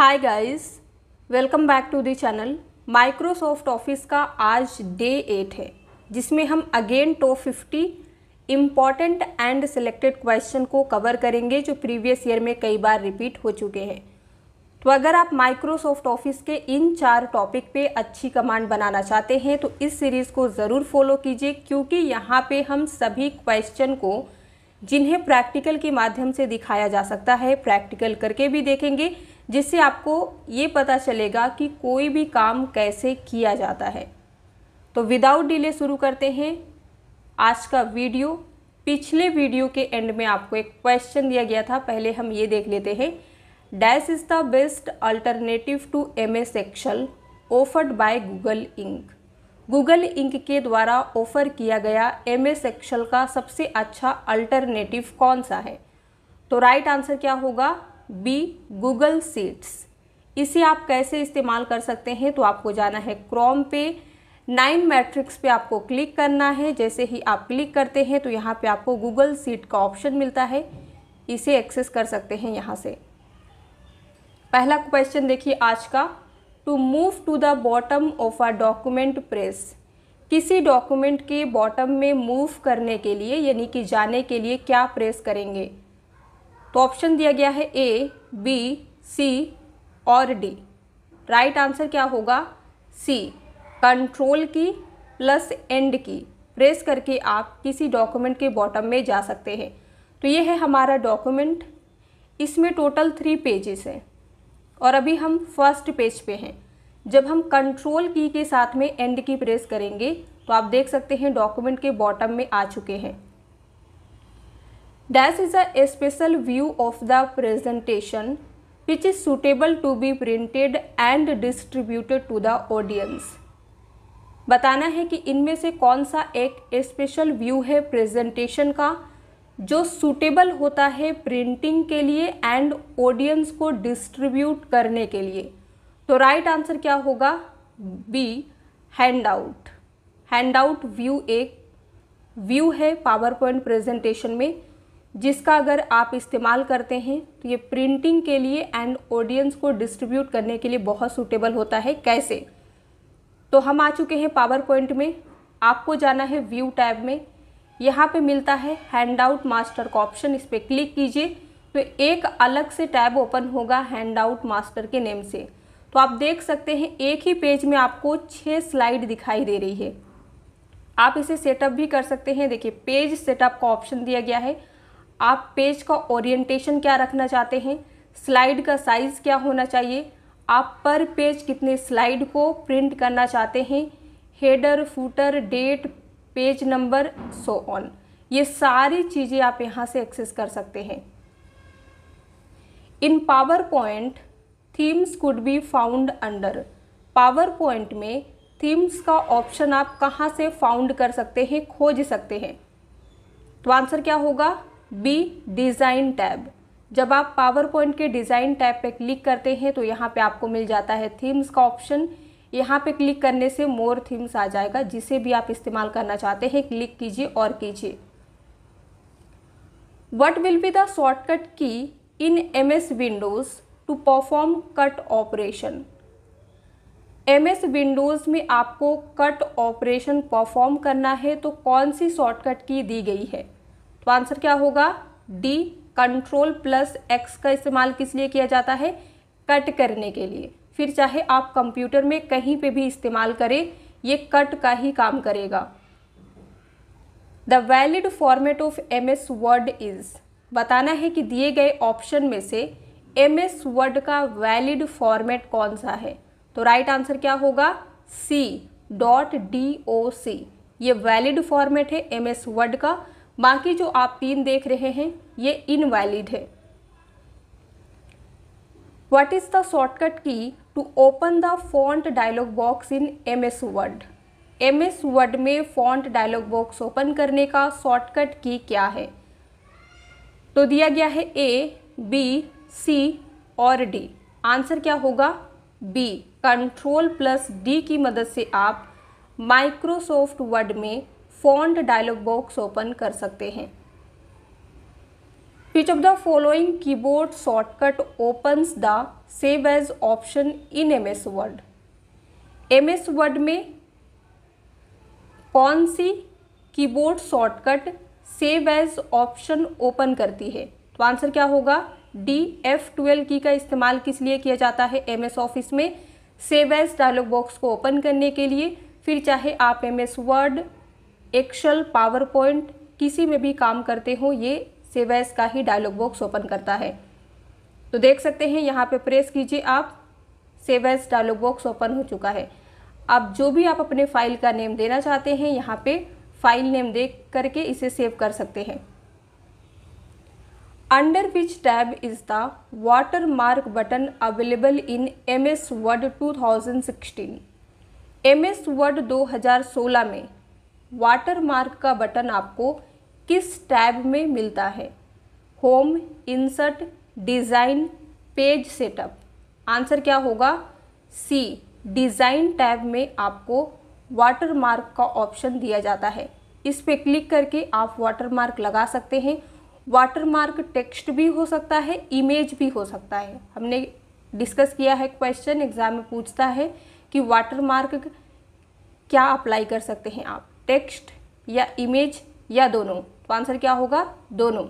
Hi guys welcome back to the channel Microsoft Office का आज day eight है जिसमें हम again top fifty important and selected question को कवर करेंगे जो प्रीवियस ईयर में कई बार रिपीट हो चुके हैं तो अगर आप माइक्रोसॉफ्ट ऑफिस के इन चार टॉपिक पे अच्छी कमांड बनाना चाहते हैं तो इस सीरीज़ को ज़रूर फॉलो कीजिए क्योंकि यहाँ पे हम सभी क्वेश्चन को जिन्हें प्रैक्टिकल के माध्यम से दिखाया जा सकता है प्रैक्टिकल करके भी देखेंगे जिससे आपको ये पता चलेगा कि कोई भी काम कैसे किया जाता है तो विदाउट डिले शुरू करते हैं आज का वीडियो पिछले वीडियो के एंड में आपको एक क्वेश्चन दिया गया था पहले हम ये देख लेते हैं dash is the best alternative to M S Excel offered by Google Inc Google Inc के द्वारा ऑफर किया गया एम एस एक्शल का सबसे अच्छा अल्टरनेटिव कौन सा है तो राइट right आंसर क्या होगा बी गूगल सीट्स इसे आप कैसे इस्तेमाल कर सकते हैं तो आपको जाना है क्रोम पे नाइन मैट्रिक्स पे आपको क्लिक करना है जैसे ही आप क्लिक करते हैं तो यहाँ पे आपको गूगल सीट का ऑप्शन मिलता है इसे एक्सेस कर सकते हैं यहाँ से पहला क्वेश्चन देखिए आज का to move to the bottom of a document press किसी डॉक्यूमेंट के बॉटम में मूव करने के लिए यानी कि जाने के लिए क्या प्रेस करेंगे तो ऑप्शन दिया गया है ए बी सी और डी राइट आंसर क्या होगा C control key plus end key press करके आप किसी डॉक्यूमेंट के बॉटम में जा सकते हैं तो ये है हमारा डॉक्यूमेंट इसमें टोटल थ्री पेजेस हैं और अभी हम फर्स्ट पेज पे हैं जब हम कंट्रोल की के साथ में एंड की प्रेस करेंगे तो आप देख सकते हैं डॉक्यूमेंट के बॉटम में आ चुके हैं Dash is a special view of the presentation which is suitable to be printed and distributed to the audience. बताना है कि इनमें से कौन सा एक स्पेशल व्यू है प्रेजेंटेशन का जो सूटेबल होता है प्रिंटिंग के लिए एंड ऑडियंस को डिस्ट्रीब्यूट करने के लिए तो राइट right आंसर क्या होगा बी हैंडआउट हैंडआउट व्यू एक व्यू है पावर पॉइंट प्रेजेंटेशन में जिसका अगर आप इस्तेमाल करते हैं तो ये प्रिंटिंग के लिए एंड ऑडियंस को डिस्ट्रीब्यूट करने के लिए बहुत सूटेबल होता है कैसे तो हम आ चुके हैं पावर पॉइंट में आपको जाना है व्यू टैब में यहाँ पे मिलता है हैंड आउट मास्टर का ऑप्शन इस पर क्लिक कीजिए तो एक अलग से टैब ओपन होगा हैंड आउट मास्टर के नेम से तो आप देख सकते हैं एक ही पेज में आपको छः स्लाइड दिखाई दे रही है आप इसे सेटअप भी कर सकते हैं देखिए पेज सेटअप का ऑप्शन दिया गया है आप पेज का ओरिएंटेशन क्या रखना चाहते हैं स्लाइड का साइज़ क्या होना चाहिए आप पर पेज कितने स्लाइड को प्रिंट करना चाहते हैं header footer date page number so on ये सारी चीज़ें आप यहाँ से एक्सेस कर सकते हैं in PowerPoint themes could be found under PowerPoint में थीम्स का ऑप्शन आप कहाँ से फाउंड कर सकते हैं खोज सकते हैं तो आंसर क्या होगा बी डिज़ाइन टैब जब आप पावर पॉइंट के डिज़ाइन टैब पे क्लिक करते हैं तो यहाँ पे आपको मिल जाता है थीम्स का ऑप्शन यहाँ पे क्लिक करने से मोर थीम्स आ जाएगा जिसे भी आप इस्तेमाल करना चाहते हैं क्लिक कीजिए और कीजिए what will be the shortcut key in M S Windows to perform cut operation M S Windows में आपको कट ऑपरेशन परफॉर्म करना है तो कौन सी शॉर्टकट की दी गई है तो आंसर क्या होगा डी कंट्रोल प्लस एक्स का इस्तेमाल किस लिए किया जाता है कट करने के लिए फिर चाहे आप कंप्यूटर में कहीं पे भी इस्तेमाल करें ये कट का ही काम करेगा the valid format of M S Word is बताना है कि दिए गए ऑप्शन में से एम एस वर्ड का वैलिड फॉर्मेट कौन सा है तो राइट right आंसर क्या होगा C dot D O C ये वैलिड फॉर्मेट है एम एस वर्ड का बाकी जो आप तीन देख रहे हैं ये इनवैलिड है what is the shortcut key to open the font dialog box in M S Word M S Word में फॉन्ट डायलॉग बॉक्स ओपन करने का शॉर्टकट की क्या है तो दिया गया है ए बी सी और डी आंसर क्या होगा बी कंट्रोल प्लस डी की मदद से आप माइक्रोसॉफ्ट वर्ड में फॉन्ट डायलॉग बॉक्स ओपन कर सकते हैं which of the following keyboard shortcut opens the save as option in M S Word M S Word में कौन सी keyboard shortcut save as option open करती है तो आंसर क्या होगा डी एफ ट्वेल्व की का इस्तेमाल किस लिए किया जाता है एम एस ऑफिस में सेव एज डायलॉग बॉक्स को ओपन करने के लिए फिर चाहे आप M S Word Excel PowerPoint किसी में भी काम करते हो ये सेवैस का ही डायलॉग बॉक्स ओपन करता है तो देख सकते हैं यहाँ पे प्रेस कीजिए आप सेवैस डायलॉग बॉक्स ओपन हो चुका है आप जो भी आप अपने फाइल का नेम देना चाहते हैं यहाँ पे फाइल नेम देख करके इसे सेव कर सकते हैं under which tab is button available in M S Word two thousand sixteen M S Word दो हज़ार सोलह में वाटर मार्क का बटन आपको किस टैब में मिलता है home insert design page setup answer क्या होगा सी डिज़ाइन टैब में आपको वाटर मार्क का ऑप्शन दिया जाता है इस पर क्लिक करके आप वाटर मार्क लगा सकते हैं वाटर मार्क टेक्स्ट भी हो सकता है इमेज भी हो सकता है हमने डिस्कस किया है क्वेश्चन एग्ज़ाम में पूछता है कि वाटर मार्क क्या अप्लाई कर सकते हैं आप टेक्स्ट या इमेज या दोनों तो आंसर क्या होगा दोनों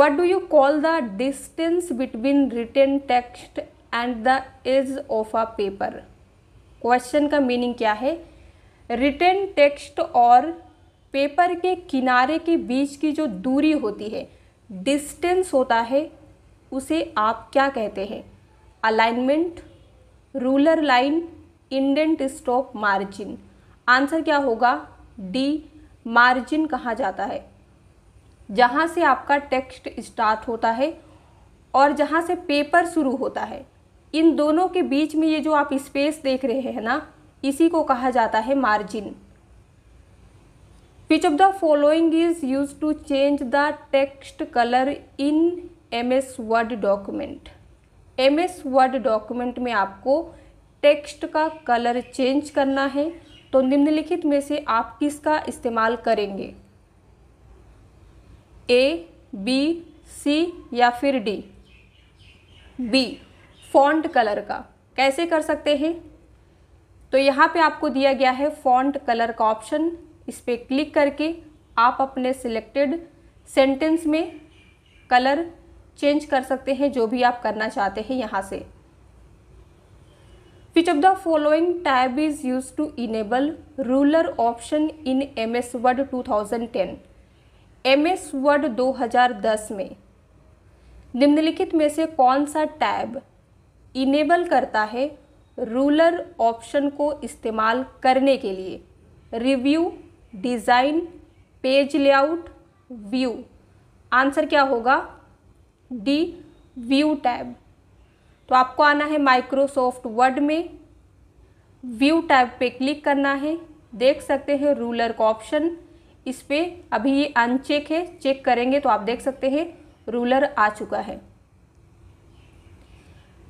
what do you call the distance between return text and the edge of a paper question का मीनिंग क्या है रिटर्न टेक्स्ट और पेपर के किनारे के बीच की जो दूरी होती है डिस्टेंस होता है उसे आप क्या कहते हैं alignment ruler line indent stop margin answer क्या होगा डी मार्जिन कहा जाता है जहाँ से आपका टेक्स्ट स्टार्ट होता है और जहाँ से पेपर शुरू होता है इन दोनों के बीच में ये जो आप स्पेस देख रहे हैं ना इसी को कहा जाता है margin which of the following is use to change the text colour in M S Word document M S Word document में आपको टेक्स्ट का कलर चेंज करना है तो निम्नलिखित में से आप किसका इस्तेमाल करेंगे ए बी सी या फिर डी बी फॉन्ट कलर का कैसे कर सकते हैं तो यहाँ पे आपको दिया गया है फॉन्ट कलर का ऑप्शन इस पर क्लिक करके आप अपने सिलेक्टेड सेंटेंस में कलर चेंज कर सकते हैं जो भी आप करना चाहते हैं यहाँ से Which of the following tab is used to enable ruler option in MS Word 2010? MS Word 2010 में निम्नलिखित में से कौन सा टैब इनेबल करता है रूलर ऑप्शन को इस्तेमाल करने के लिए review design page layout view answer क्या होगा डी व्यू टैब तो आपको आना है माइक्रोसॉफ्ट वर्ड में व्यू टैब पे क्लिक करना है देख सकते हैं रूलर का ऑप्शन इस पर अभी ये अनचेक है चेक करेंगे तो आप देख सकते हैं रूलर आ चुका है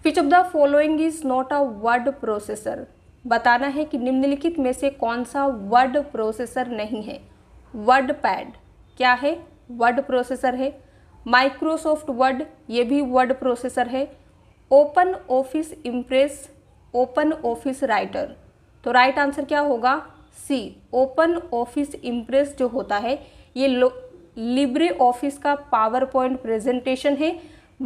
which of the following is not a word processor बताना है कि निम्नलिखित में से कौन सा वर्ड प्रोसेसर नहीं है वर्ड पैड क्या है वर्ड प्रोसेसर है माइक्रोसॉफ्ट वर्ड ये भी वर्ड प्रोसेसर है OpenOffice Impress OpenOffice Writer तो राइट आंसर क्या होगा सी ओपन ऑफिस इम्प्रेस जो होता है ये लिब्रे ऑफिस का पावर पॉइंट प्रेजेंटेशन है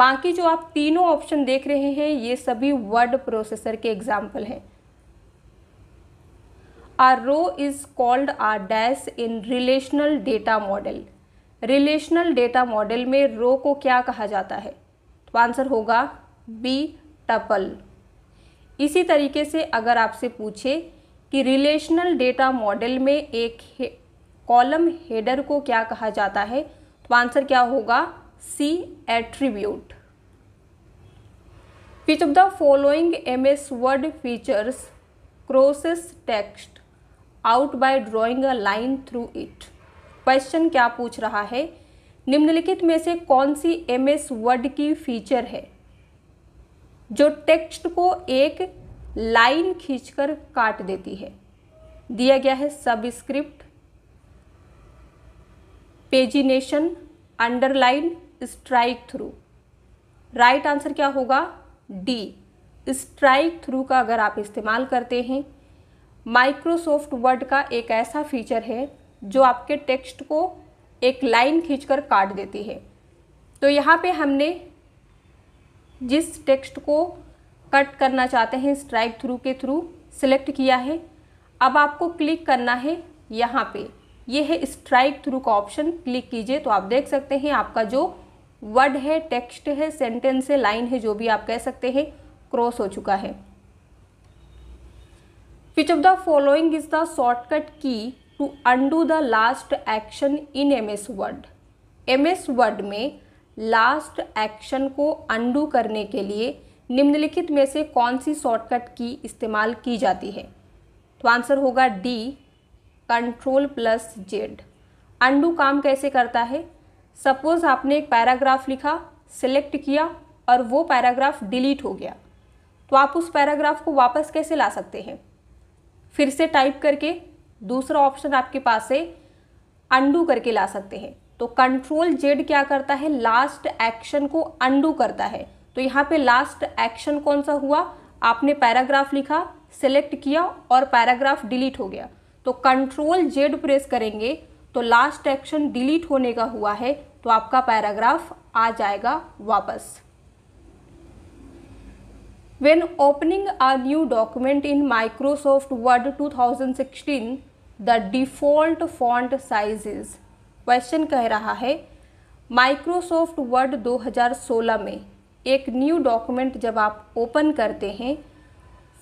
बाकी जो आप तीनों ऑप्शन देख रहे हैं ये सभी वर्ड प्रोसेसर के एग्जाम्पल हैं a row is called a dash in relational data model relational data model में रो को क्या कहा जाता है तो आंसर होगा बी टपल इसी तरीके से अगर आपसे पूछे कि रिलेशनल डेटा मॉडल में एक कॉलम हेडर को क्या कहा जाता है तो आंसर क्या होगा C attribute which of the following M S Word features crosses text out by drawing a line through it question क्या पूछ रहा है निम्नलिखित में से कौन सी एम एस वर्ड की फीचर है जो टेक्स्ट को एक लाइन खींचकर काट देती है दिया गया है subscript pagination underline strikethrough right answer क्या होगा डी स्ट्राइक थ्रू का अगर आप इस्तेमाल करते हैं माइक्रोसॉफ्ट वर्ड का एक ऐसा फीचर है जो आपके टेक्स्ट को एक लाइन खींचकर काट देती है तो यहाँ पे हमने जिस टेक्स्ट को कट करना चाहते हैं स्ट्राइक थ्रू के थ्रू सिलेक्ट किया है अब आपको क्लिक करना है यहाँ पे ये है स्ट्राइक थ्रू का ऑप्शन क्लिक कीजिए तो आप देख सकते हैं आपका जो वर्ड है टेक्स्ट है सेंटेंस है लाइन है जो भी आप कह सकते हैं क्रॉस हो चुका है which of the following is the shortcut key to undo the last action in M S Word M S Word में लास्ट एक्शन को अंडू करने के लिए निम्नलिखित में से कौन सी शॉर्टकट की इस्तेमाल की जाती है तो आंसर होगा D control plus Z undo काम कैसे करता है सपोज़ आपने एक पैराग्राफ लिखा सिलेक्ट किया और वो पैराग्राफ डिलीट हो गया तो आप उस पैराग्राफ को वापस कैसे ला सकते हैं फिर से टाइप करके दूसरा ऑप्शन आपके पास है अंडू करके ला सकते हैं तो कंट्रोल जेड क्या करता है लास्ट एक्शन को अंडू करता है तो यहाँ पे लास्ट एक्शन कौन सा हुआ आपने पैराग्राफ लिखा सिलेक्ट किया और पैराग्राफ डिलीट हो गया तो कंट्रोल जेड प्रेस करेंगे तो लास्ट एक्शन डिलीट होने का हुआ है तो आपका पैराग्राफ आ जाएगा वापस when new document in Microsoft Word two thousand 2016 the default font size is question कह रहा है माइक्रोसॉफ्ट वर्ड 2016 में एक न्यू डॉक्यूमेंट जब आप ओपन करते हैं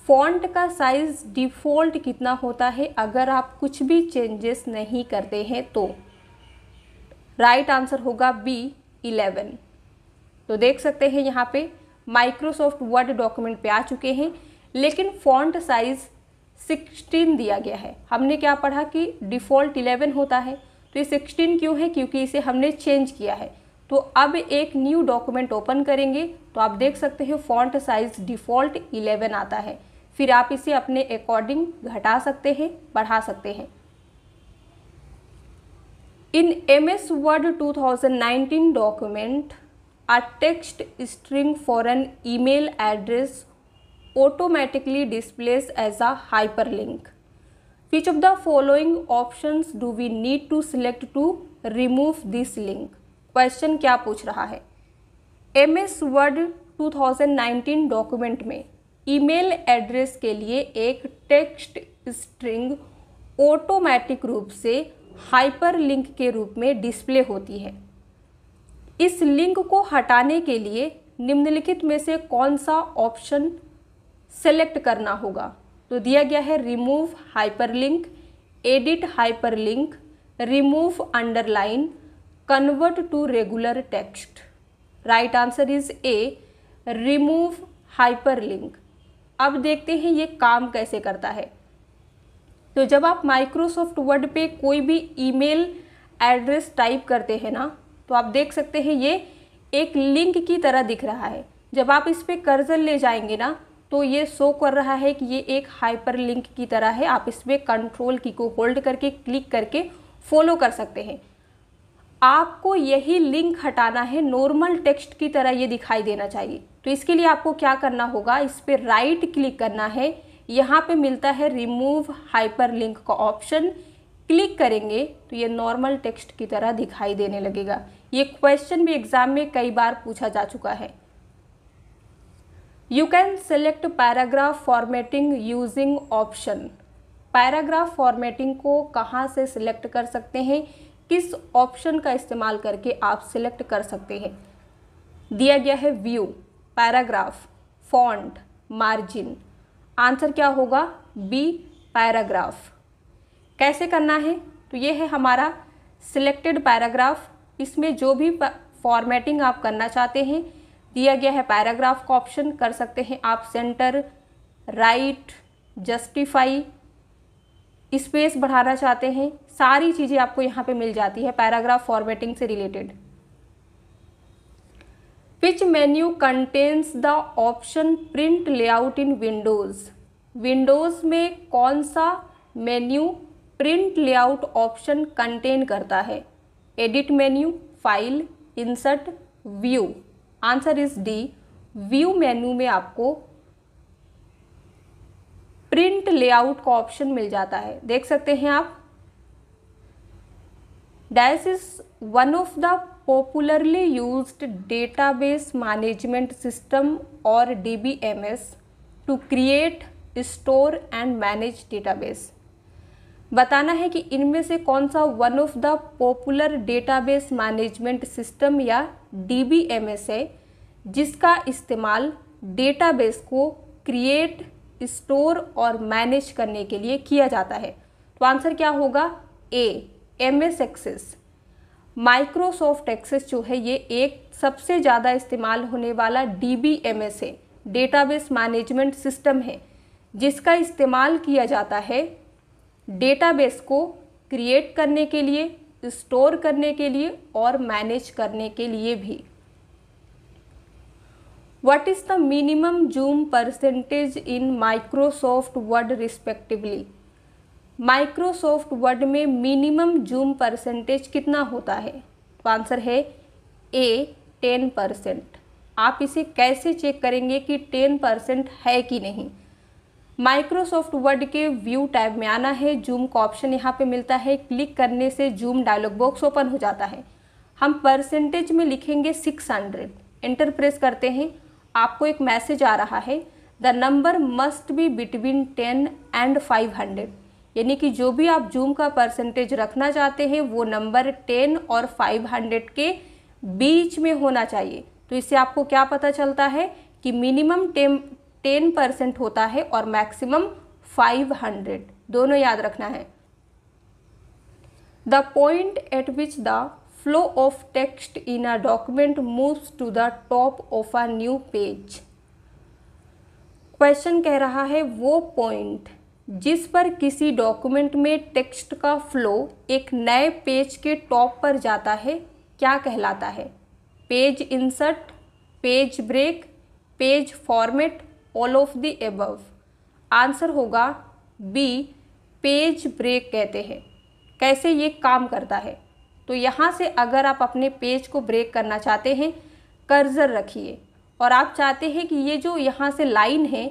फॉन्ट का साइज़ डिफ़ॉल्ट कितना होता है अगर आप कुछ भी चेंजेस नहीं करते हैं तो राइट right आंसर होगा बी इलेवन तो देख सकते हैं यहाँ पे माइक्रोसॉफ्ट वर्ड डॉक्यूमेंट पे आ चुके हैं लेकिन फॉन्ट साइज़ सिक्सटीन दिया गया है हमने क्या पढ़ा कि डिफ़ॉल्ट इलेवन होता है तो ये सिक्सटीन क्यों है क्योंकि इसे हमने चेंज किया है तो अब एक न्यू डॉक्यूमेंट ओपन करेंगे तो आप देख सकते हैं फॉन्ट साइज डिफ़ॉल्ट इलेवन आता है फिर आप इसे अपने अकॉर्डिंग घटा सकते हैं बढ़ा सकते हैं in M S Word 2019 document a text string for email address automatically displays as a hyperlink which of the following option do we need to select to remove this link question क्या पूछ रहा है M S Word 2019 document में email address के लिए एक text string automatic रूप से हाइपर लिंक के रूप में डिस्प्ले होती है इस लिंक को हटाने के लिए निम्नलिखित में से कौन सा ऑप्शन सेलेक्ट करना होगा तो दिया गया है remove hyperlink edit hyperlink remove underline convert to regular text right answer is A remove hyperlink अब देखते हैं ये काम कैसे करता है तो जब आप माइक्रोसॉफ्ट वर्ड पे कोई भी ईमेल एड्रेस टाइप करते हैं ना तो आप देख सकते हैं ये एक लिंक की तरह दिख रहा है जब आप इस पर कर्जर ले जाएंगे ना तो ये शो कर रहा है कि ये एक हाइपर लिंक की तरह है आप इस पर कंट्रोल की को होल्ड करके क्लिक करके फॉलो कर सकते हैं आपको यही लिंक हटाना है नॉर्मल टेक्स्ट की तरह ये दिखाई देना चाहिए तो इसके लिए आपको क्या करना होगा इस पर राइट क्लिक करना है यहाँ पे मिलता है रिमूव हाइपर लिंक का ऑप्शन क्लिक करेंगे तो ये नॉर्मल टेक्स्ट की तरह दिखाई देने लगेगा ये क्वेश्चन भी एग्ज़ाम में कई बार पूछा जा चुका है you can select paragraph formatting using option paragraph formatting को कहाँ से select कर सकते हैं किस option का इस्तेमाल करके आप select कर सकते हैं दिया गया है view paragraph font margin answer क्या होगा बी पैराग्राफ कैसे करना है तो ये है हमारा सिलेक्टेड पैराग्राफ इसमें जो भी फॉर्मेटिंग आप करना चाहते हैं दिया गया है पैराग्राफ का ऑप्शन कर सकते हैं आप सेंटर राइट जस्टिफाई स्पेस बढ़ाना चाहते हैं सारी चीज़ें आपको यहाँ पे मिल जाती है पैराग्राफ फॉर्मेटिंग से related which menu contains the option print layout in Windows Windows में कौन सा menu print layout option contain करता है edit menu file insert view answer is D view menu में आपको प्रिंट लेआउट का ऑप्शन मिल जाता है देख सकते हैं आप dash is one of the popularly use database management system और D B M S to create store and manage database बताना है कि इनमें से कौन सा one of the popular database management system या डीबीएमएस है जिसका इस्तेमाल डेटाबेस को क्रिएट स्टोर और मैनेज करने के लिए किया जाता है तो आंसर क्या होगा A M S Access Microsoft Access जो है ये एक सबसे ज़्यादा इस्तेमाल होने वाला डी बी एम एस है डेटाबेस मैनेजमेंट सिस्टम है जिसका इस्तेमाल किया जाता है डेटाबेस को क्रिएट करने के लिए स्टोर करने के लिए और मैनेज करने के लिए भी what is the minimum zoom percentage in Microsoft Word respectively Microsoft Word में मिनिमम जूम परसेंटेज कितना होता है तो आंसर है ए टेन परसेंट आप इसे कैसे चेक करेंगे कि टेन परसेंट है कि नहीं माइक्रोसॉफ्ट वर्ड के व्यू टैब में आना है जूम का ऑप्शन यहाँ पे मिलता है क्लिक करने से जूम डायलॉग बॉक्स ओपन हो जाता है हम परसेंटेज में लिखेंगे सिक्स हंड्रेड एंटर प्रेस करते हैं आपको एक मैसेज आ रहा है the number must be between ten and five hundred यानी कि जो भी आप जूम का परसेंटेज रखना चाहते हैं वो नंबर टेन और फाइव हंड्रेड के बीच में होना चाहिए तो इससे आपको क्या पता चलता है कि मिनिमम टेम टेन परसेंट होता है और मैक्सिमम फाइव हंड्रेड दोनों याद रखना है the point at which the flow of text in a document moves to the top of a new page question कह रहा है वो पॉइंट जिस पर किसी डॉक्यूमेंट में टेक्स्ट का फ्लो एक नए पेज के टॉप पर जाता है क्या कहलाता है page insert page break page format all of the above answer होगा बी पेज ब्रेक कहते हैं कैसे ये काम करता है तो यहाँ से अगर आप अपने पेज को ब्रेक करना चाहते हैं कर्जर रखिए और आप चाहते हैं कि ये जो यहाँ से लाइन है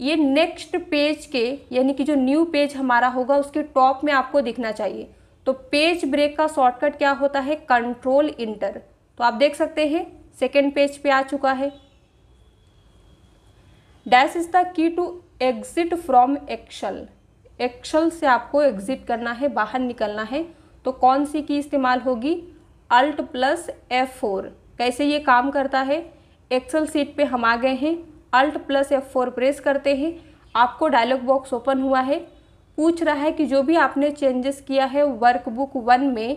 ये नेक्स्ट पेज के यानी कि जो न्यू पेज हमारा होगा उसके टॉप में आपको दिखना चाहिए तो पेज ब्रेक का शॉर्टकट क्या होता है कंट्रोल इंटर तो आप देख सकते हैं सेकेंड पेज पे आ चुका है dash is the key to exit from Excel Excel से आपको एग्जिट करना है बाहर निकलना है तो कौन सी की इस्तेमाल होगी अल्ट प्लस एफ फोर कैसे ये काम करता है एक्सल सीट पे हम आ गए हैं alt plus F four press करते हैं आपको डायलॉग बॉक्स ओपन हुआ है पूछ रहा है कि जो भी आपने चेंजेस किया है वर्कबुक वन में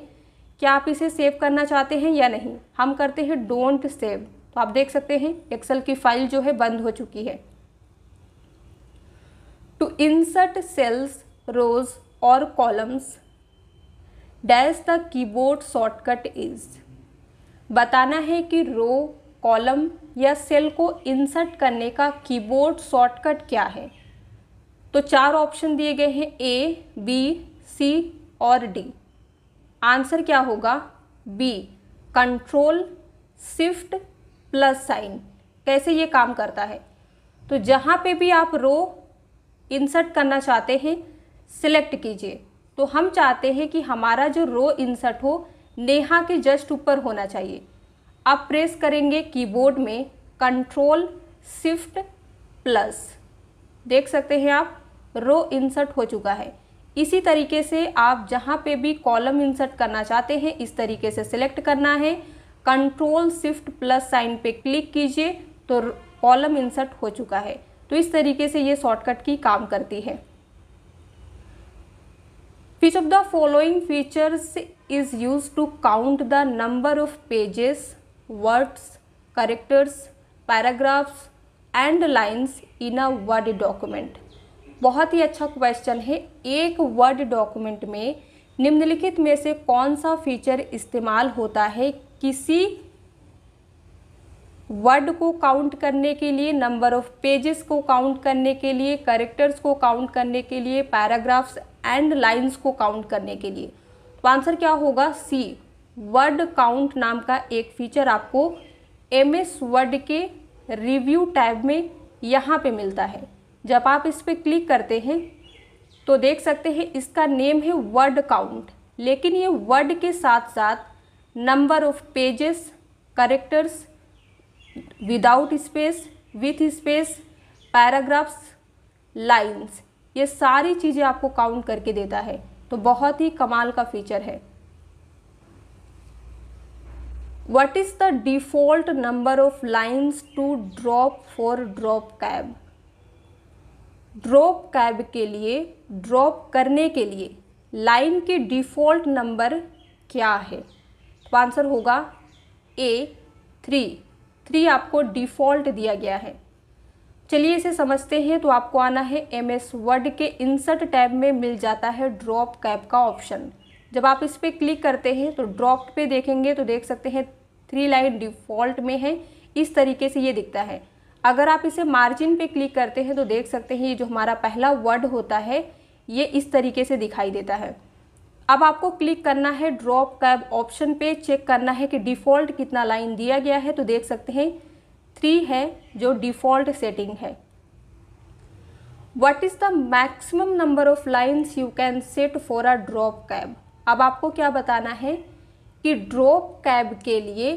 क्या आप इसे सेव करना चाहते हैं या नहीं हम करते हैं डोंट सेव तो आप देख सकते हैं एक्सल की फाइल जो है बंद हो चुकी है to insert cells rows or columns dash the keyboard shortcut is बताना है कि रो कॉलम या सेल को इंसर्ट करने का कीबोर्ड शॉर्टकट क्या है तो चार ऑप्शन दिए गए हैं ए बी सी और डी आंसर क्या होगा B control shift plus sign कैसे ये काम करता है तो जहाँ पे भी आप रो इंसर्ट करना चाहते हैं सिलेक्ट कीजिए तो हम चाहते हैं कि हमारा जो रो इंसर्ट हो नेहा के जस्ट ऊपर होना चाहिए अब प्रेस करेंगे कीबोर्ड में कंट्रोल शिफ्ट प्लस देख सकते हैं आप रो इंसर्ट हो चुका है इसी तरीके से आप जहाँ पे भी कॉलम इंसर्ट करना चाहते हैं इस तरीके से सिलेक्ट करना है कंट्रोल शिफ्ट प्लस साइन पे क्लिक कीजिए तो कॉलम इंसर्ट हो चुका है तो इस तरीके से ये शॉर्टकट की काम करती है which of the following features is use to count the number of pages words characters paragraphs and lines in a word document बहुत ही अच्छा क्वेश्चन है एक वर्ड डॉक्यूमेंट में निम्नलिखित में से कौन सा फीचर इस्तेमाल होता है किसी वर्ड को काउंट करने के लिए नंबर ऑफ पेजेस को काउंट करने के लिए करेक्टर्स को काउंट करने के लिए पैराग्राफ्स एंड लाइंस को काउंट करने के लिए तो आंसर क्या होगा सी वर्ड काउंट नाम का एक फीचर आपको एम एस वर्ड के रिव्यू टैब में यहाँ पे मिलता है जब आप इस पर क्लिक करते हैं तो देख सकते हैं इसका नेम है वर्ड काउंट लेकिन ये वर्ड के साथ साथ number of pages characters without space with space paragraphs lines ये सारी चीज़ें आपको काउंट करके देता है तो बहुत ही कमाल का फीचर है what is the default number of lines to drop for drop cap drop cap के लिए ड्रॉप करने के लिए लाइन के डिफ़ॉल्ट नंबर क्या है तो आंसर होगा ए थ्री थ्री आपको डिफ़ॉल्ट दिया गया है चलिए इसे समझते हैं तो आपको आना है एम एस वर्ड के इंसर्ट टैब में मिल जाता है ड्रॉप कैप का ऑप्शन जब आप इस पर क्लिक करते हैं तो ड्रॉप पे देखेंगे तो देख सकते हैं थ्री लाइन डिफ़ॉल्ट में है इस तरीके से ये दिखता है अगर आप इसे मार्जिन पे क्लिक करते हैं तो देख सकते हैं ये जो हमारा पहला वर्ड होता है ये इस तरीके से दिखाई देता है अब आपको क्लिक करना है ड्रॉप कैब ऑप्शन पे चेक करना है कि डिफ़ॉल्ट कितना लाइन दिया गया है तो देख सकते हैं थ्री है जो डिफ़ॉल्ट सेटिंग है what is the maximum number of lines you can set for a drop cap अब आपको क्या बताना है कि ड्रॉप कैब के लिए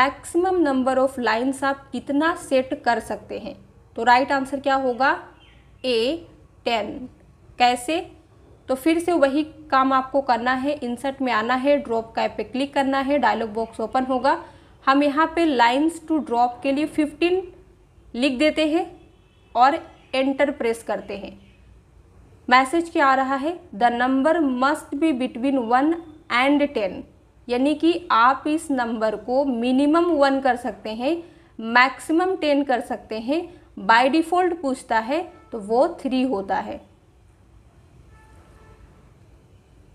मैक्सिमम नंबर ऑफ लाइन्स आप कितना सेट कर सकते हैं तो राइट right आंसर क्या होगा ए टेन कैसे तो फिर से वही काम आपको करना है इंसर्ट में आना है ड्रॉप कैप पे क्लिक करना है डायलॉग बॉक्स ओपन होगा हम यहाँ पे लाइंस टू ड्रॉप के लिए 15 लिख देते हैं और एंटर प्रेस करते हैं मैसेज क्या आ रहा है the number must be between one and ten यानी कि आप इस नंबर को मिनिमम वन कर सकते हैं मैक्सिमम टेन कर सकते हैं बाय डिफ़ॉल्ट पूछता है तो वो थ्री होता है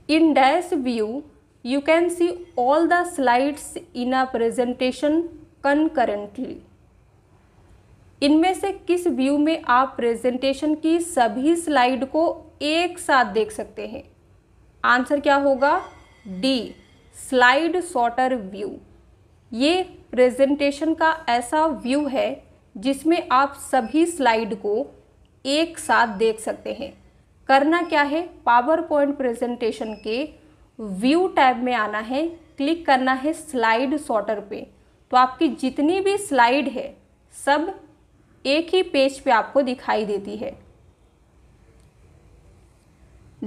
in dash view you can see all the slides in a presentation concurrently इनमें से किस व्यू में आप प्रेजेंटेशन की सभी स्लाइड को एक साथ देख सकते हैं आंसर क्या होगा डी स्लाइड शॉर्टर व्यू ये प्रेजेंटेशन का ऐसा व्यू है जिसमें आप सभी स्लाइड को एक साथ देख सकते हैं करना क्या है पावर पॉइंट प्रेजेंटेशन के व्यू टैब में आना है क्लिक करना है स्लाइड सॉर्टर पे तो आपकी जितनी भी स्लाइड है सब एक ही पेज पे आपको दिखाई देती है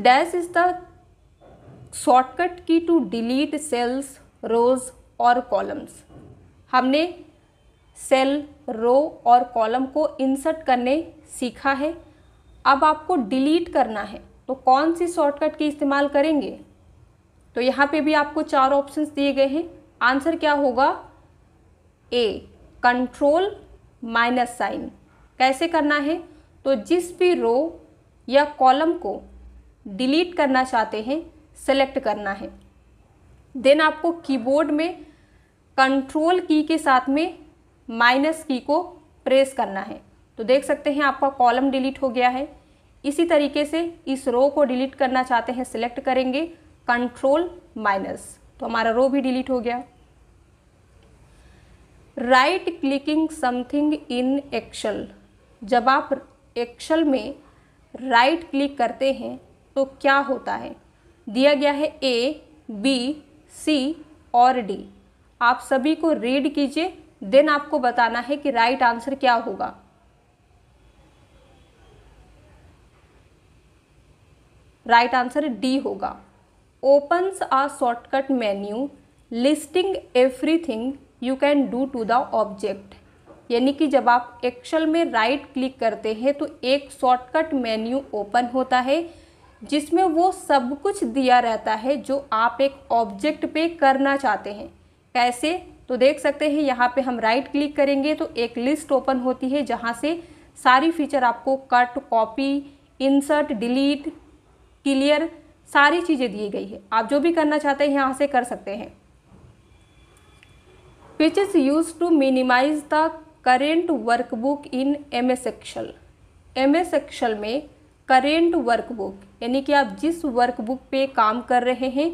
dash is the shortcut key to delete cells rows और कॉलम्स हमने सेल रो और कॉलम को इंसर्ट करने सीखा है अब आपको डिलीट करना है तो कौन सी शॉर्टकट की इस्तेमाल करेंगे तो यहाँ पे भी आपको चार ऑप्शंस दिए गए हैं आंसर क्या होगा ए कंट्रोल माइनस साइन कैसे करना है तो जिस भी रो या कॉलम को डिलीट करना चाहते हैं सेलेक्ट करना है देन आपको कीबोर्ड में कंट्रोल की के साथ में माइनस की को प्रेस करना है तो देख सकते हैं आपका कॉलम डिलीट हो गया है इसी तरीके से इस रो को डिलीट करना चाहते हैं सिलेक्ट करेंगे कंट्रोल माइनस तो हमारा रो भी डिलीट हो गया right clicking something in Excel जब आप एक्शल में राइट right क्लिक करते हैं तो क्या होता है दिया गया है ए बी सी और डी आप सभी को रीड कीजिए देन आपको बताना है कि राइट right आंसर क्या होगा राइट आंसर डी होगा opens a shortcut listing everything you can do to the object यानी कि जब आप एक्शल में राइट right क्लिक करते हैं तो एक शॉर्टकट मेन्यू ओपन होता है जिसमें वो सब कुछ दिया रहता है जो आप एक ऑब्जेक्ट पे करना चाहते हैं कैसे तो देख सकते हैं यहाँ पे हम राइट right क्लिक करेंगे तो एक लिस्ट ओपन होती है जहाँ से सारी फीचर आपको cut copy insert delete clear सारी चीज़ें दी गई है आप जो भी करना चाहते हैं यहाँ से कर सकते हैं which is use to minimize the current workbook in M S Excel M S Excel में करेंट वर्कबुक यानी कि आप जिस वर्कबुक पे काम कर रहे हैं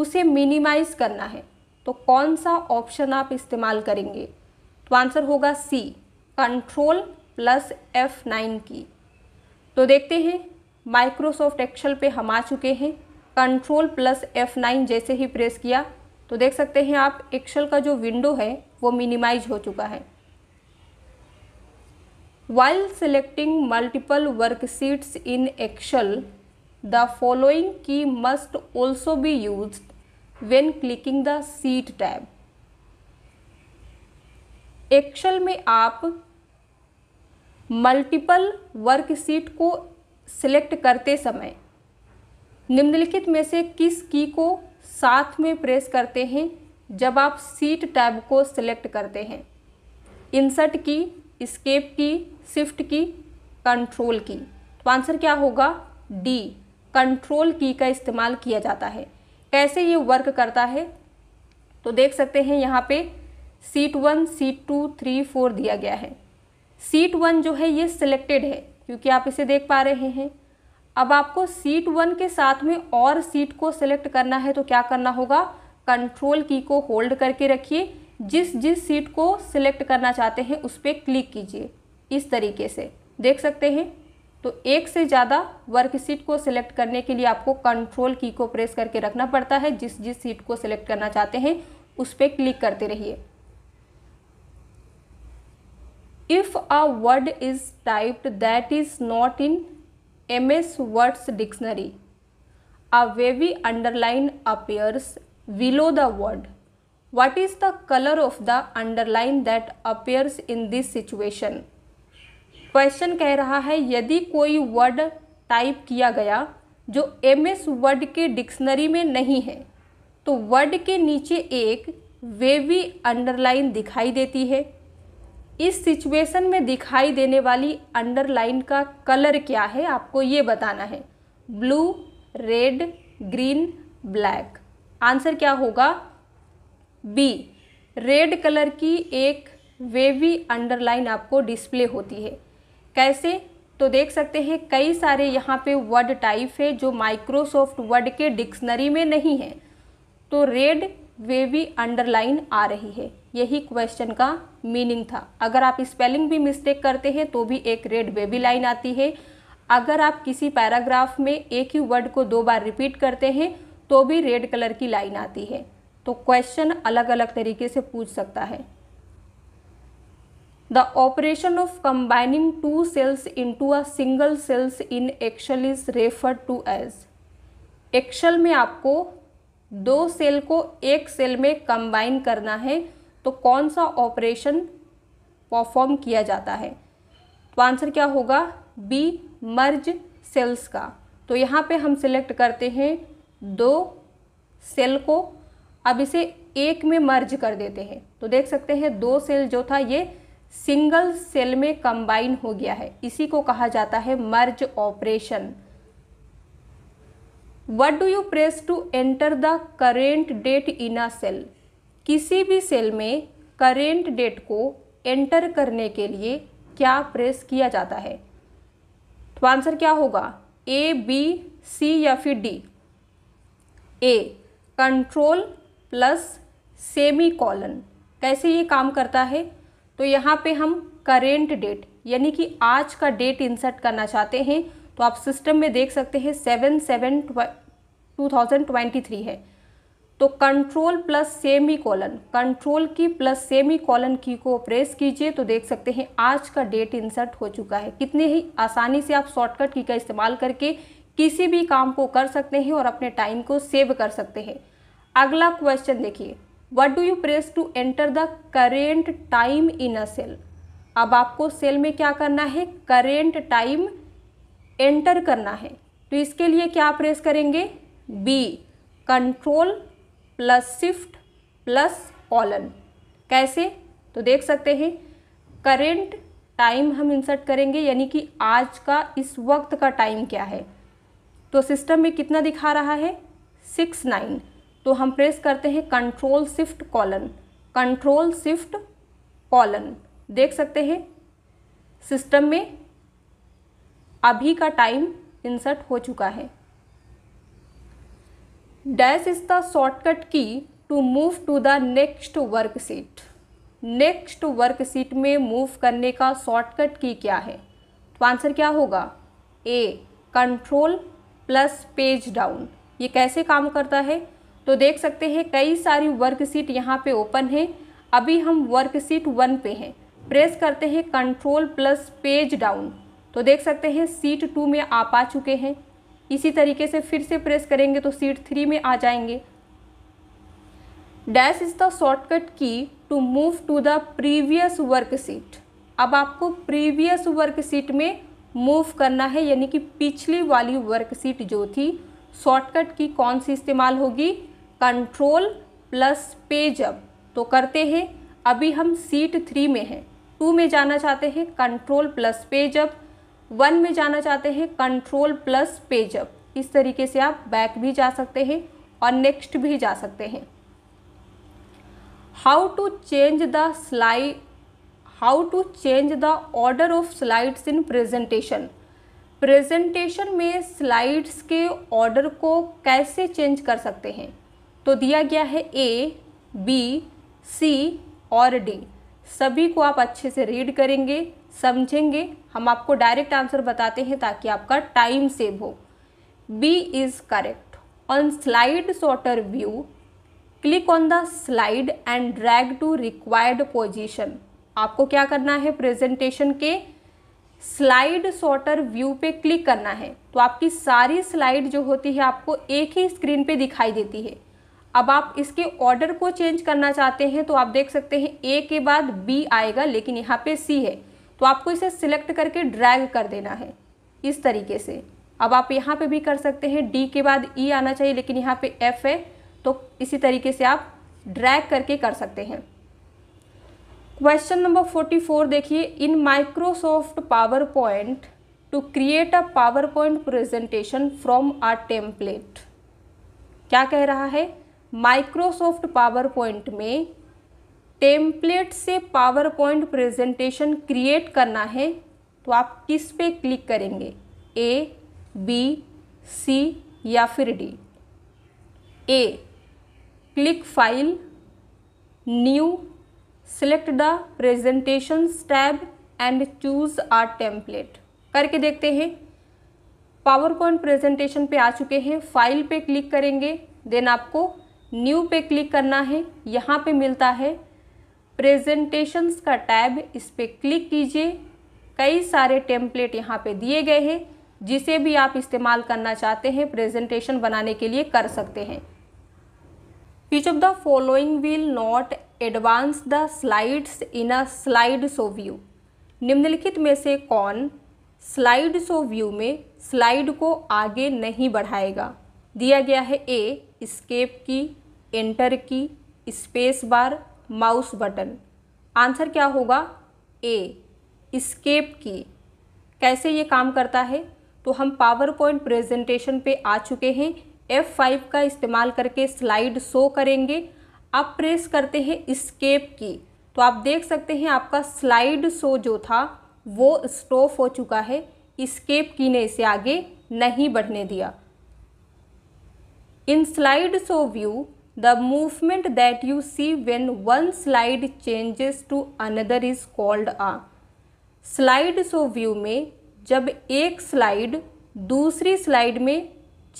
उसे मिनिमाइज करना है तो कौन सा ऑप्शन आप इस्तेमाल करेंगे तो आंसर होगा C control plus F nine key तो देखते हैं माइक्रोसॉफ्ट एक्सेल पे हम आ चुके हैं कंट्रोल प्लस एफ नाइन जैसे ही प्रेस किया तो देख सकते हैं आप एक्सेल का जो विंडो है वो मिनिमाइज हो चुका है while selecting multiple worksheets in Excel the following key must also be used when clicking the sheet tab Excel में आप मल्टीपल वर्कशीट को सिलेक्ट करते समय निम्नलिखित में से किस की को साथ में प्रेस करते हैं जब आप सीट टैब को सिलेक्ट करते हैं इंसर्ट की स्केप की शिफ्ट की कंट्रोल की तो आंसर क्या होगा डी कंट्रोल की का इस्तेमाल किया जाता है कैसे ये वर्क करता है तो देख सकते हैं यहाँ पे sheet one sheet two three four दिया गया है सीट वन जो है ये सिलेक्टेड है क्योंकि आप इसे देख पा रहे हैं अब आपको सीट वन के साथ में और सीट को सिलेक्ट करना है तो क्या करना होगा कंट्रोल की को होल्ड करके रखिए जिस जिस सीट को सिलेक्ट करना चाहते हैं उस पर क्लिक कीजिए इस तरीके से देख सकते हैं तो एक से ज़्यादा वर्क सीट को सिलेक्ट करने के लिए आपको कंट्रोल की को प्रेस करके रखना पड़ता है जिस जिस सीट को सिलेक्ट करना चाहते हैं उस पर क्लिक करते रहिए if a word is typed that is not in ms words dictionary a wavy underline appears below the word what is the color of the underline that appears in this situation question कह रहा है यदि कोई word type किया गया जो M S word के dictionary में नहीं है तो वर्ड के नीचे एक वेवी अंडरलाइन दिखाई देती है इस सिचुएशन में दिखाई देने वाली अंडरलाइन का कलर क्या है आपको ये बताना है blue red green black answer क्या होगा बी रेड कलर की एक वेवी अंडरलाइन आपको डिस्प्ले होती है कैसे तो देख सकते हैं कई सारे यहाँ पे वर्ड टाइप है जो माइक्रोसॉफ्ट वर्ड के डिक्शनरी में नहीं है तो रेड वेवी अंडरलाइन आ रही है यही क्वेश्चन का मीनिंग था अगर आप स्पेलिंग भी मिस्टेक करते हैं तो भी एक रेड बेबी लाइन आती है अगर आप किसी पैराग्राफ में एक ही वर्ड को दो बार रिपीट करते हैं तो भी रेड कलर की लाइन आती है तो क्वेश्चन अलग अलग तरीके से पूछ सकता है the operation of combining two cells to a single cells in Excel is referred to as Excel में आपको दो सेल को एक सेल में कंबाइन करना है तो कौन सा ऑपरेशन परफॉर्म किया जाता है तो आंसर क्या होगा बी मर्ज सेल्स का तो यहाँ पे हम सिलेक्ट करते हैं दो सेल को अब इसे एक में मर्ज कर देते हैं तो देख सकते हैं दो सेल जो था ये सिंगल सेल में कंबाइन हो गया है इसी को कहा जाता है merge operation what do you press to enter the current date in a cell किसी भी सेल में करेंट डेट को एंटर करने के लिए क्या प्रेस किया जाता है तो आंसर क्या होगा ए बी सी या फिर D A control plus semicolon कैसे ये काम करता है तो यहाँ पे हम करेंट डेट यानी कि आज का डेट इंसर्ट करना चाहते हैं तो आप सिस्टम में देख सकते हैं seven seven two thousand twenty three है तो control plus semicolon control key plus semicolon key को प्रेस कीजिए तो देख सकते हैं आज का डेट इंसर्ट हो चुका है कितने ही आसानी से आप शॉर्टकट की का इस्तेमाल करके किसी भी काम को कर सकते हैं और अपने टाइम को सेव कर सकते हैं अगला क्वेश्चन देखिए what do you press to enter the current time in a cell अब आपको सेल में क्या करना है करेंट टाइम एंटर करना है तो इसके लिए क्या प्रेस करेंगे B control plus shift plus colon कैसे तो देख सकते हैं करेंट टाइम हम इंसर्ट करेंगे यानी कि आज का इस वक्त का टाइम क्या है तो सिस्टम में कितना दिखा रहा है सिक्स नाइन तो हम प्रेस करते हैं control shift colon control shift colon देख सकते हैं सिस्टम में अभी का टाइम इंसर्ट हो चुका है dash is the shortcut key to move to the next worksheet next worksheet में मूव करने का शॉर्टकट की क्या है तो आंसर क्या होगा A control plus page down ये कैसे काम करता है तो देख सकते हैं कई सारी वर्कशीट यहाँ पे ओपन है अभी हम वर्कशीट वन पे हैं प्रेस करते हैं कंट्रोल प्लस पेज डाउन तो देख सकते हैं सीट टू में आप आ चुके हैं इसी तरीके से फिर से प्रेस करेंगे तो सीट थ्री में आ जाएंगे dash is the shortcut key to move to the previous worksheet अब आपको प्रीवियस वर्क सीट में मूव करना है यानी कि पिछली वाली वर्क सीट जो थी शॉर्टकट की कौन सी इस्तेमाल होगी कंट्रोल प्लस पेज अब तो करते हैं अभी हम सीट थ्री में हैं टू में जाना चाहते हैं control plus page up one में जाना चाहते हैं कंट्रोल प्लस पेजअप इस तरीके से आप बैक भी जा सकते हैं और नेक्स्ट भी जा सकते हैं how to change the slide how to change the order of slides in presentation presentation में स्लाइड्स के ऑर्डर को कैसे चेंज कर सकते हैं तो दिया गया है ए बी सी और डी सभी को आप अच्छे से रीड करेंगे समझेंगे हम आपको डायरेक्ट आंसर बताते हैं ताकि आपका टाइम सेव हो B is correct on slide sorter view click on the slide and drag to required position आपको क्या करना है प्रेजेंटेशन के स्लाइड सॉर्टर व्यू पे क्लिक करना है तो आपकी सारी स्लाइड जो होती है आपको एक ही स्क्रीन पे दिखाई देती है अब आप इसके ऑर्डर को चेंज करना चाहते हैं तो आप देख सकते हैं ए के बाद बी आएगा लेकिन यहाँ पे सी है तो आपको इसे सिलेक्ट करके ड्रैग कर देना है इस तरीके से अब आप यहाँ पे भी कर सकते हैं डी के बाद ई e आना चाहिए लेकिन यहाँ पे एफ है तो इसी तरीके से आप ड्रैग करके कर सकते हैं क्वेश्चन नंबर फोर्टी फोर देखिए in Microsoft PowerPoint to create a PowerPoint presentation from a template क्या कह रहा है माइक्रोसॉफ्ट पावर पॉइंट में टेम्पलेट से पावर पॉइंट प्रेजेंटेशन क्रिएट करना है तो आप किस पे क्लिक करेंगे ए बी सी या फिर D A click file new select the presentation tab and choose a template करके देखते हैं पावर पॉइंट प्रेजेंटेशन पे आ चुके हैं फाइल पे क्लिक करेंगे देन आपको न्यू पे क्लिक करना है यहाँ पे मिलता है प्रेजेंटेशंस का टैब इस पर क्लिक कीजिए कई सारे टेम्पलेट यहाँ पे दिए गए हैं जिसे भी आप इस्तेमाल करना चाहते हैं प्रेजेंटेशन बनाने के लिए कर सकते हैं which of the following will not advance the slides in a slide show view निम्नलिखित में से कौन स्लाइड सो व्यू में स्लाइड को आगे नहीं बढ़ाएगा दिया गया है A escape key enter key space bar mouse button answer क्या होगा ए स्केप की कैसे ये काम करता है तो हम पावर पॉइंट प्रेजेंटेशन पे आ चुके हैं F5 का इस्तेमाल करके स्लाइड शो करेंगे अब प्रेस करते हैं स्केप की तो आप देख सकते हैं आपका स्लाइड शो जो था वो स्टॉप हो चुका है स्केप की ने इसे आगे नहीं बढ़ने दिया in slide show view the movement that you see when one slide changes to another is called a slide show view में जब एक स्लाइड दूसरी स्लाइड में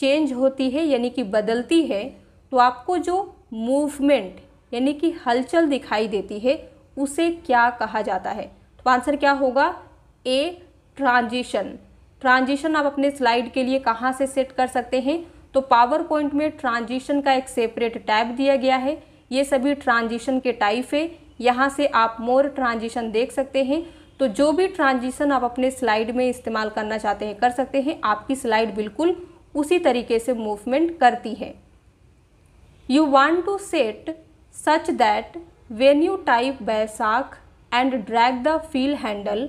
चेंज होती है यानी कि बदलती है तो आपको जो मूवमेंट यानी कि हलचल दिखाई देती है उसे क्या कहा जाता है तो आंसर क्या होगा ए ट्रांजिशन ट्रांजिशन आप अपने स्लाइड के लिए कहाँ से सेट कर सकते हैं तो पावर पॉइंट में ट्रांजिशन का एक सेपरेट टैब दिया गया है ये सभी ट्रांजिशन के टाइप है यहाँ से आप मोर ट्रांजिशन देख सकते हैं तो जो भी ट्रांजिशन आप अपने स्लाइड में इस्तेमाल करना चाहते हैं कर सकते हैं आपकी स्लाइड बिल्कुल उसी तरीके से मूवमेंट करती है you want to set such that when you type Baisakh and drag the fill handle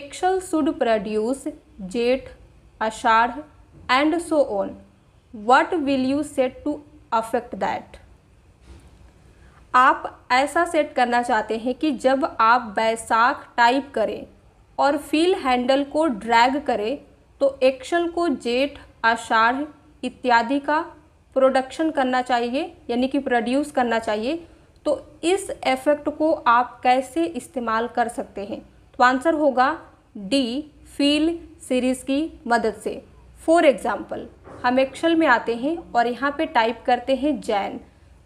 Excel should produce Jeth Ashadh and so on what will you set to affect that आप ऐसा सेट करना चाहते हैं कि जब आप बैसाख टाइप करें और फील हैंडल को ड्रैग करें तो एक्शन को जेठ आषाढ़ इत्यादि का प्रोडक्शन करना चाहिए यानी कि प्रोड्यूस करना चाहिए तो इस इफेक्ट को आप कैसे इस्तेमाल कर सकते हैं तो आंसर होगा डी फील सीरीज़ की मदद से फॉर एग्ज़ाम्पल हम एक्शल में आते हैं और यहाँ पे टाइप करते हैं जैन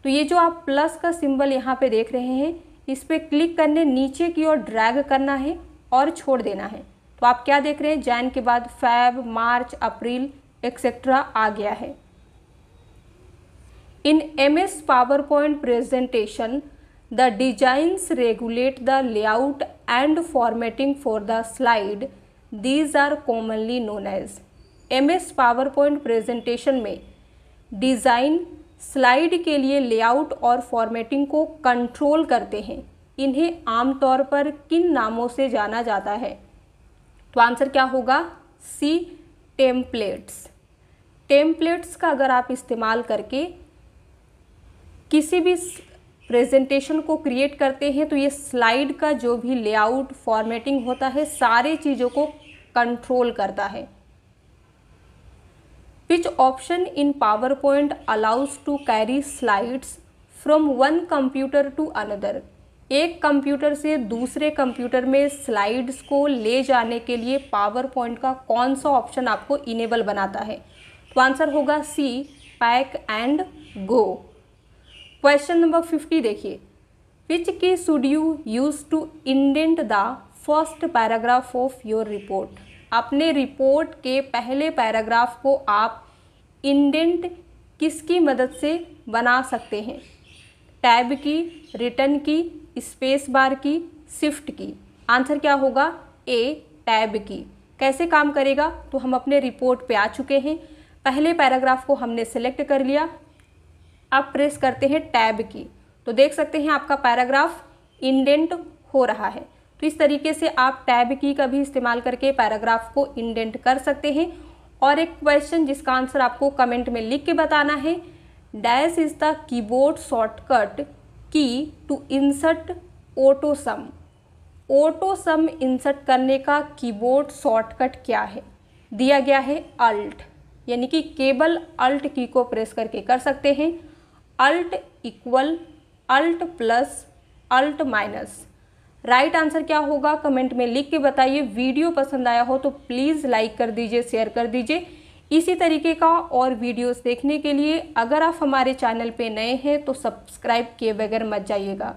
तो ये जो आप प्लस का सिंबल यहाँ पे देख रहे हैं इस पर क्लिक करने नीचे की ओर ड्रैग करना है और छोड़ देना है तो आप क्या देख रहे हैं जैन के बाद फैब मार्च अप्रैल एक्सेट्रा आ गया है in M S PowerPoint presentation the designs regulate the layout and formatting for the slide these are commonly known as MS PowerPoint presentation में डिज़ाइन स्लाइड के लिए लेआउट और फॉर्मेटिंग को control करते हैं इन्हें आमतौर पर किन नामों से जाना जाता है तो आंसर क्या होगा सी टेम्पलेट्स टेम्पलेट्स का अगर आप इस्तेमाल करके किसी भी प्रेजेंटेशन को क्रिएट करते हैं तो ये स्लाइड का जो भी लेआउट फॉर्मेटिंग होता है सारे चीज़ों को कंट्रोल करता है option in PowerPoint allows to carry slides from one computer to another एक कंप्यूटर से दूसरे कंप्यूटर में स्लाइड्स को ले जाने के लिए पावर पॉइंट का कौन सा ऑप्शन आपको इनेबल बनाता है तो आंसर होगा C pack and go question number fifty देखिए which key should you use to indent the first paragraph of your report अपने रिपोर्ट के पहले पैराग्राफ को आप इंडेंट किसकी मदद से बना सकते हैं टैब की रिटर्न की स्पेस बार की शिफ्ट की आंसर क्या होगा ए टैब की कैसे काम करेगा तो हम अपने रिपोर्ट पे आ चुके हैं पहले पैराग्राफ को हमने सेलेक्ट कर लिया अब प्रेस करते हैं टैब की तो देख सकते हैं आपका पैराग्राफ इंडेंट हो रहा है तो इस तरीके से आप टैब की का भी इस्तेमाल करके पैराग्राफ को इंडेंट कर सकते हैं और एक क्वेश्चन जिसका आंसर आपको कमेंट में लिख के बताना है dash is the keyboard shortcut key to insert autosum autosum insert करने का कीबोर्ड शॉर्टकट क्या है दिया गया है अल्ट यानी कि केवल अल्ट की को प्रेस करके कर सकते हैं alt equal alt plus alt minus right answer क्या होगा कमेंट में लिख के बताइए वीडियो पसंद आया हो तो प्लीज़ लाइक कर दीजिए शेयर कर दीजिए इसी तरीके का और वीडियोस देखने के लिए अगर आप हमारे चैनल पे नए हैं तो सब्सक्राइब किए बगैर मत जाइएगा